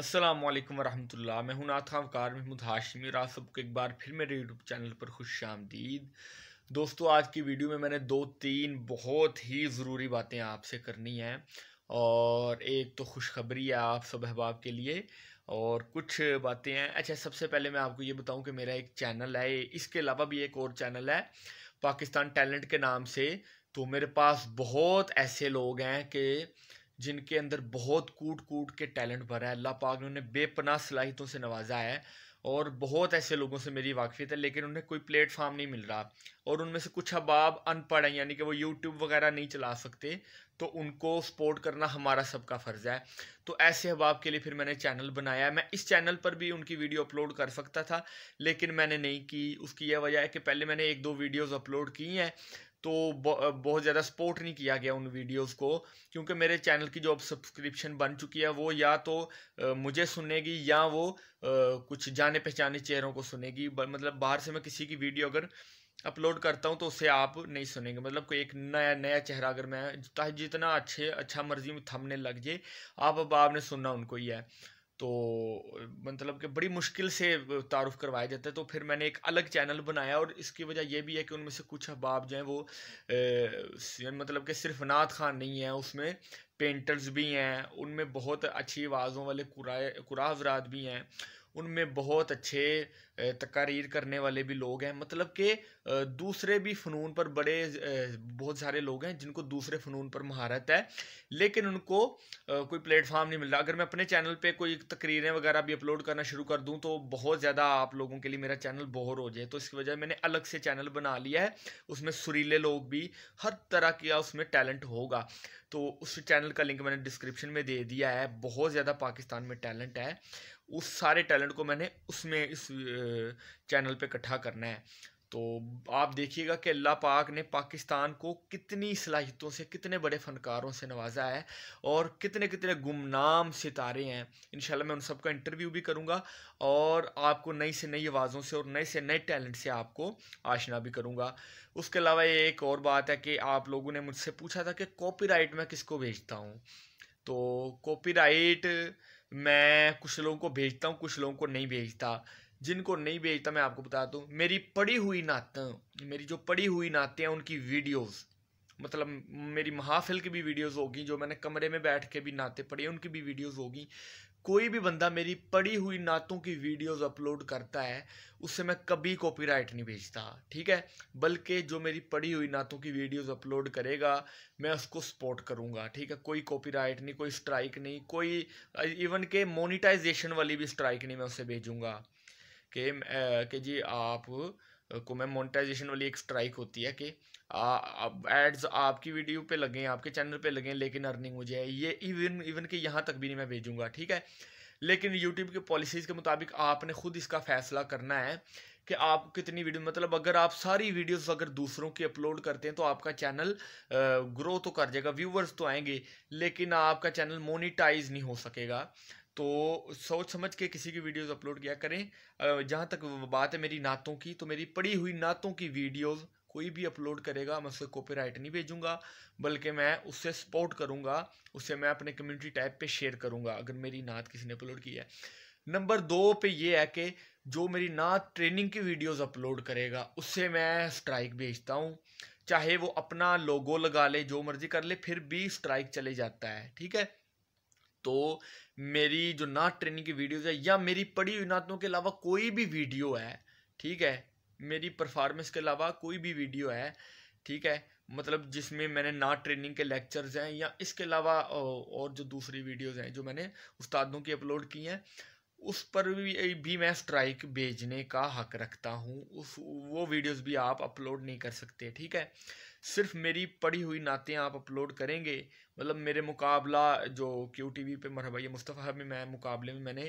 असलम वरहमल मैं हूं नाथ खामकार महमूद हाशमी और आप सबको एक बार फिर मेरे यूट्यूब चैनल पर खुश आमदीद दोस्तों आज की वीडियो में मैंने दो तीन बहुत ही ज़रूरी बातें आपसे करनी हैं और एक तो खुशखबरी है आप सब अहबाब के लिए और कुछ बातें हैं अच्छा सबसे पहले मैं आपको ये बताऊं कि मेरा एक चैनल है इसके अलावा भी एक और चैनल है पाकिस्तान टैलेंट के नाम से तो मेरे पास बहुत ऐसे लोग हैं कि जिनके अंदर बहुत कूट कूट के टैलेंट भरा है अल्लाह पाक ने उन्हें बेपनाह सलाहितों से नवाजा है और बहुत ऐसे लोगों से मेरी वाकफियत है लेकिन उन्हें कोई प्लेटफार्म नहीं मिल रहा और उनमें से कुछ अबाब अनपढ़ हैं यानी कि वो यूट्यूब वगैरह नहीं चला सकते तो उनको सपोर्ट करना हमारा सबका फ़र्ज़ है तो ऐसे अबाब के लिए फिर मैंने चैनल बनाया मैं इस चैनल पर भी उनकी वीडियो अपलोड कर सकता था लेकिन मैंने नहीं की उसकी यह वजह है कि पहले मैंने एक दो वीडियोज़ अपलोड की हैं तो बहुत ज़्यादा सपोर्ट नहीं किया गया उन वीडियोस को क्योंकि मेरे चैनल की जो अब सब्सक्रिप्शन बन चुकी है वो या तो मुझे सुनेगी या वो कुछ जाने पहचाने चेहरों को सुनेगी मतलब बाहर से मैं किसी की वीडियो अगर अपलोड करता हूँ तो उसे आप नहीं सुनेंगे मतलब कोई एक नया नया चेहरा अगर मैं चाहे जितना अच्छे अच्छा मर्जी में थमने लग जाए आप अब आपने सुनना उनको ही है तो मतलब कि बड़ी मुश्किल से तारुफ़ करवाया जाता है तो फिर मैंने एक अलग चैनल बनाया और इसकी वजह यह भी है कि उनमें से कुछ अहबाब जो हैं वो ए, मतलब कि सिर्फ नात खान नहीं है उसमें पेंटर्स भी हैं उनमें बहुत अच्छी आवाज़ों वाले कुरा कुरा हजरात भी हैं उनमें बहुत अच्छे तकारीर करने वाले भी लोग हैं मतलब के दूसरे भी फ़नून पर बड़े बहुत सारे लोग हैं जिनको दूसरे फ़नून पर महारत है लेकिन उनको कोई प्लेटफार्म नहीं मिल रहा अगर मैं अपने चैनल पे कोई तकरीरें वगैरह भी अपलोड करना शुरू कर दूं तो बहुत ज़्यादा आप लोगों के लिए मेरा चैनल बोर हो जाए तो इसकी वजह मैंने अलग से चैनल बना लिया है उसमें सुरीले लोग भी हर तरह का उसमें टैलेंट होगा तो उस चैनल का लिंक मैंने डिस्क्रिप्शन में दे दिया है बहुत ज़्यादा पाकिस्तान में टैलेंट है उस सारे टैलेंट को मैंने उसमें इस चैनल पे इकट्ठा करना है तो आप देखिएगा कि अल्लाह पाक ने पाकिस्तान को कितनी सलाहियतों से कितने बड़े फ़नकारों से नवाजा है और कितने कितने गुमनाम सितारे हैं इन मैं उन सबका इंटरव्यू भी करूँगा और आपको नई से नई आवाज़ों से और नए से नए टैलेंट से आपको आशना भी करूँगा उसके अलावा एक और बात है कि आप लोगों ने मुझसे पूछा था कि राइट मैं किसको भेजता हूँ तो राइट मैं कुछ लोगों को भेजता हूँ कुछ लोगों को नहीं भेजता जिनको नहीं भेजता मैं आपको बता दूँ मेरी पड़ी हुई नात मेरी जो पड़ी हुई नातें हैं उनकी वीडियोज़ मतलब मेरी महाफिल की भी वीडियोस होगी जो मैंने कमरे में बैठ के भी नाते पढ़े उनकी भी वीडियोस होगी कोई भी बंदा मेरी पढ़ी हुई नातों की वीडियोस अपलोड करता है उससे मैं कभी कॉपीराइट नहीं भेजता ठीक है बल्कि जो मेरी पढ़ी हुई नातों की वीडियोस अपलोड करेगा मैं उसको सपोर्ट करूँगा ठीक है कोई कॉपीराइट नहीं कोई स्ट्राइक नहीं कोई इवन के मोनिटाइजेशन वाली भी स्ट्राइक नहीं मैं उसे भेजूँगा कि कि जी आप को मैं मोनेटाइजेशन वाली एक स्ट्राइक होती है कि एड्स आपकी वीडियो पे लगे आपके चैनल पे लगे लेकिन अर्निंग मुझे है ये इवन इवन कि यहाँ तक भी नहीं मैं भेजूँगा ठीक है लेकिन यूट्यूब के पॉलिसीज़ के मुताबिक आपने खुद इसका फैसला करना है कि आप कितनी वीडियो मतलब अगर आप सारी वीडियोस अगर दूसरों की अपलोड करते हैं तो आपका चैनल ग्रो तो कर जाएगा व्यूवर्स तो आएंगे लेकिन आपका चैनल मोनिटाइज नहीं हो सकेगा तो सोच समझ के किसी की वीडियोस अपलोड किया करें जहाँ तक बात है मेरी नातों की तो मेरी पड़ी हुई नातों की वीडियोस कोई भी अपलोड करेगा मैं उससे कॉपीराइट नहीं भेजूंगा बल्कि मैं उससे सपोर्ट करूंगा उससे मैं अपने कम्युनिटी टैब पे शेयर करूंगा अगर मेरी नात किसी ने अपलोड की है नंबर दो पे ये है कि जो मेरी नात ट्रेनिंग की वीडियोज़ अपलोड करेगा उससे मैं स्ट्राइक भेजता हूँ चाहे वो अपना लोगो लगा ले जो मर्जी कर ले फिर भी स्ट्राइक चले जाता है ठीक है तो मेरी जो नाच ट्रेनिंग की वीडियोज़ है या मेरी पढ़ी हुई नातों के अलावा कोई भी वीडियो है ठीक है मेरी परफॉर्मेंस के अलावा कोई भी वीडियो है ठीक है मतलब जिसमें मैंने नाट ट्रेनिंग के लेक्चर्स हैं या इसके अलावा और जो दूसरी वीडियोस हैं जो मैंने उस्तादों की अपलोड की हैं उस पर भी, भी मैं स्ट्राइक भेजने का हक रखता हूँ उस वो वीडियोस भी आप अपलोड नहीं कर सकते ठीक है सिर्फ मेरी पढ़ी हुई नातें आप अपलोड करेंगे मतलब मेरे मुकाबला जो क्यू टी वी पर भैया मुस्तफ़ा में मैं मुकाबले में मैंने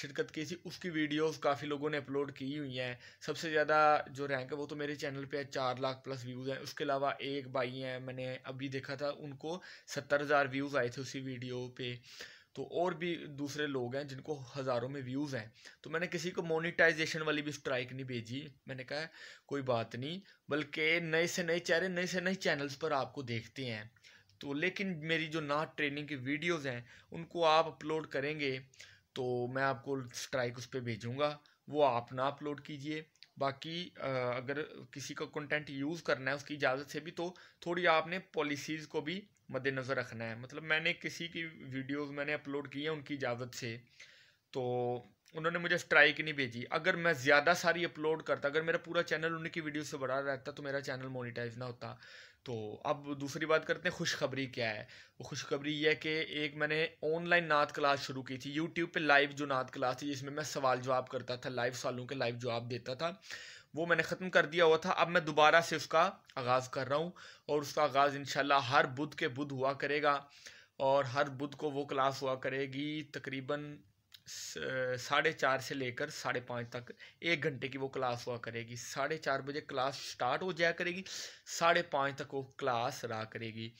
शिरकत की थी उसकी वीडियोस काफ़ी लोगों ने अपलोड की हुई हैं सबसे ज़्यादा जो रैंक है वो तो मेरे चैनल पे चार लाख प्लस व्यूज़ हैं उसके अलावा एक भाई हैं मैंने अभी देखा था उनको सत्तर हज़ार व्यूज़ आए थे उसी वीडियो पर तो और भी दूसरे लोग हैं जिनको हज़ारों में व्यूज़ हैं तो मैंने किसी को मोनिटाइजेशन वाली भी स्ट्राइक नहीं भेजी मैंने कहा कोई बात नहीं बल्कि नए से नए चेहरे नए से नए चैनल्स पर आपको देखते हैं तो लेकिन मेरी जो नाट ट्रेनिंग की वीडियोस हैं उनको आप अपलोड करेंगे तो मैं आपको स्ट्राइक उस पर भेजूँगा वो आप ना अपलोड कीजिए बाकी अगर किसी का कंटेंट यूज़ करना है उसकी इजाज़त से भी तो थोड़ी आपने पॉलिसीज़ को भी मद्देनज़र रखना है मतलब मैंने किसी की वीडियोस मैंने अपलोड की है उनकी इजाज़त से तो उन्होंने मुझे स्ट्राइक नहीं भेजी अगर मैं ज़्यादा सारी अपलोड करता अगर मेरा पूरा चैनल उनकी वीडियो से बड़ा रहता तो मेरा चैनल मोनिटाइज ना होता तो अब दूसरी बात करते हैं खुशखबरी क्या है वो खुशखबरी ये है कि एक मैंने ऑनलाइन नात क्लास शुरू की थी यूट्यूब पे लाइव जो नात क्लास थी जिसमें मैं सवाल जवाब करता था लाइव सवालों के लाइव जवाब देता था वो मैंने ख़त्म कर दिया हुआ था अब मैं दोबारा से उसका आगाज़ कर रहा हूँ और उसका आगाज़ इन हर बुध के बुध हुआ करेगा और हर बुध को वो क्लास हुआ करेगी तकरीबन साढ़े चार से लेकर साढ़े पाँच तक एक घंटे की वो क्लास हुआ करेगी साढ़े चार बजे क्लास स्टार्ट हो जाया करेगी साढ़े पाँच तक वो क्लास रहा करेगी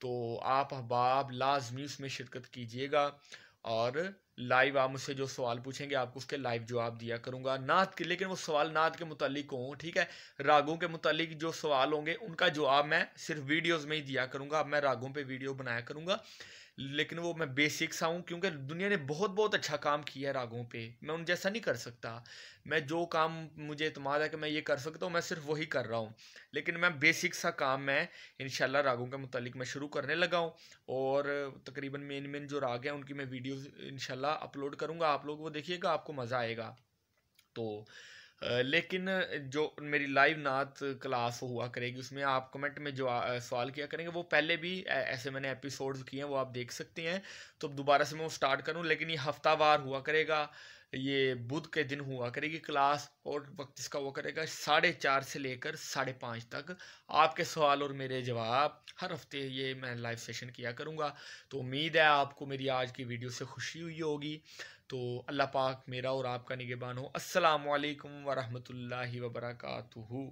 तो आप अहबाब लाजमी उसमें शिरकत कीजिएगा और लाइव आप मुझसे जो सवाल पूछेंगे आपको उसके लाइव जवाब दिया करूँगा नात के लेकिन वो सवाल नात के मुतलिक हों ठीक है रागों के मुतलिक जो सवाल होंगे उनका जवाब मैं सिर्फ वीडियोस में ही दिया करूँगा अब मैं रागों पे वीडियो बनाया करूँगा लेकिन वो मैं सा हूँ क्योंकि दुनिया ने बहुत बहुत अच्छा काम किया है रागों पे मैं उन जैसा नहीं कर सकता मैं जो काम मुझे इतमाद है कि मैं ये कर सकता हूँ मैं सिर्फ वही कर रहा हूँ लेकिन मैं बेसिक सा काम मैं इन रागों के मतलब मैं शुरू करने लगा हूँ और तकरीबन मेन मेन जो राग हैं उनकी मैं वीडियोज़ इनशाला अपलोड करूँगा आप लोग वो देखिएगा आपको मज़ा आएगा तो लेकिन जो मेरी लाइव नात क्लास हुआ करेगी उसमें आप कमेंट में जो सवाल किया करेंगे वो पहले भी ऐसे मैंने एपिसोड्स किए हैं वो आप देख सकते हैं तो दोबारा से मैं वो स्टार्ट करूँ लेकिन ये हफ्तावार हुआ करेगा ये बुध के दिन हुआ करेगी क्लास और वक्त इसका हुआ करेगा साढ़े चार से लेकर साढ़े पाँच तक आपके सवाल और मेरे जवाब हर हफ्ते ये मैं लाइव सेशन किया करूँगा तो उम्मीद है आपको मेरी आज की वीडियो से खुशी हुई होगी तो अल्लाह पाक मेरा और आपका निगेबान हो असलकम वरहमल वबरकू